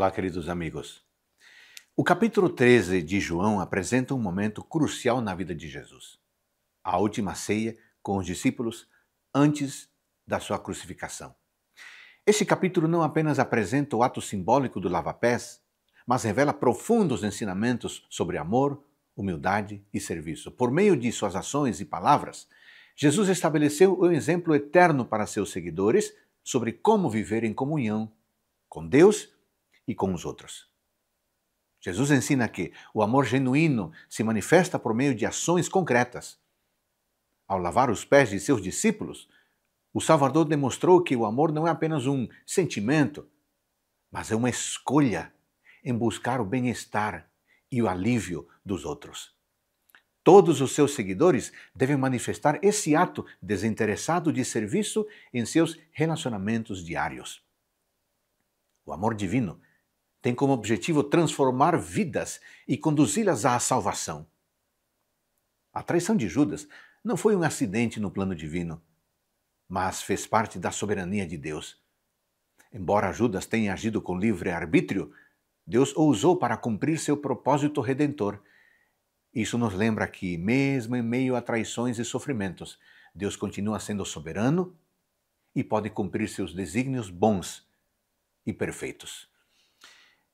Olá, queridos amigos. O capítulo 13 de João apresenta um momento crucial na vida de Jesus: a última ceia com os discípulos antes da sua crucificação. Este capítulo não apenas apresenta o ato simbólico do lava-pés, mas revela profundos ensinamentos sobre amor, humildade e serviço. Por meio de suas ações e palavras, Jesus estabeleceu um exemplo eterno para seus seguidores sobre como viver em comunhão com Deus e com os outros. Jesus ensina que o amor genuíno se manifesta por meio de ações concretas. Ao lavar os pés de seus discípulos, o Salvador demonstrou que o amor não é apenas um sentimento, mas é uma escolha em buscar o bem-estar e o alívio dos outros. Todos os seus seguidores devem manifestar esse ato desinteressado de serviço em seus relacionamentos diários. O amor divino tem como objetivo transformar vidas e conduzi-las à salvação. A traição de Judas não foi um acidente no plano divino, mas fez parte da soberania de Deus. Embora Judas tenha agido com livre arbítrio, Deus o usou para cumprir seu propósito redentor. Isso nos lembra que, mesmo em meio a traições e sofrimentos, Deus continua sendo soberano e pode cumprir seus desígnios bons e perfeitos.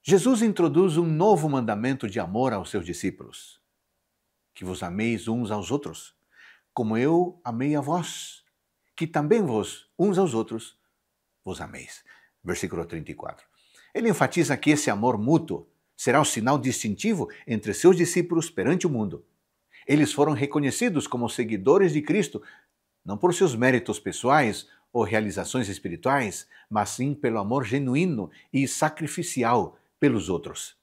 Jesus introduz um novo mandamento de amor aos seus discípulos: que vos ameis uns aos outros, como eu amei a vós, que também vos, uns aos outros, vos ameis. Versículo 34. Ele enfatiza que esse amor mútuo será o sinal distintivo entre seus discípulos perante o mundo. Eles foram reconhecidos como seguidores de Cristo, não por seus méritos pessoais ou realizações espirituais, mas sim pelo amor genuíno e sacrificial pelos outros.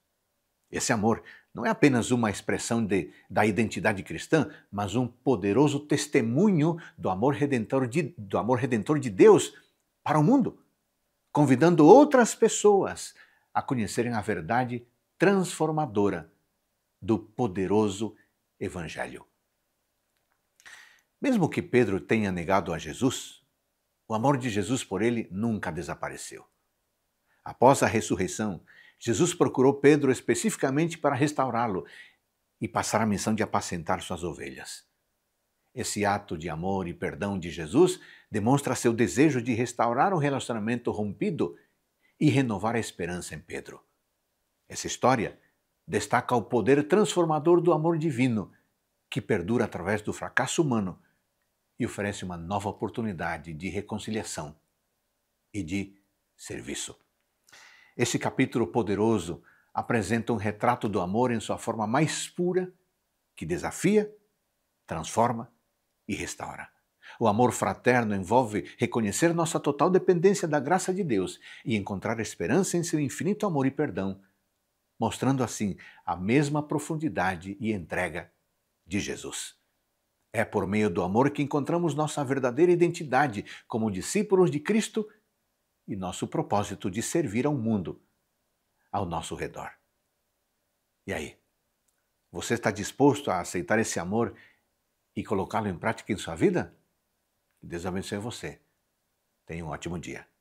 Esse amor não é apenas uma expressão de, da identidade cristã, mas um poderoso testemunho do amor, redentor de, do amor redentor de Deus para o mundo, convidando outras pessoas a conhecerem a verdade transformadora do poderoso Evangelho. Mesmo que Pedro tenha negado a Jesus, o amor de Jesus por ele nunca desapareceu. Após a ressurreição, Jesus procurou Pedro especificamente para restaurá-lo e passar a missão de apacentar suas ovelhas. Esse ato de amor e perdão de Jesus demonstra seu desejo de restaurar o um relacionamento rompido e renovar a esperança em Pedro. Essa história destaca o poder transformador do amor divino, que perdura através do fracasso humano e oferece uma nova oportunidade de reconciliação e de serviço. Esse capítulo poderoso apresenta um retrato do amor em sua forma mais pura, que desafia, transforma e restaura. O amor fraterno envolve reconhecer nossa total dependência da graça de Deus e encontrar esperança em seu infinito amor e perdão, mostrando assim a mesma profundidade e entrega de Jesus. É por meio do amor que encontramos nossa verdadeira identidade como discípulos de Cristo e nosso propósito de servir ao mundo ao nosso redor. E aí? Você está disposto a aceitar esse amor e colocá-lo em prática em sua vida? Deus abençoe você. Tenha um ótimo dia.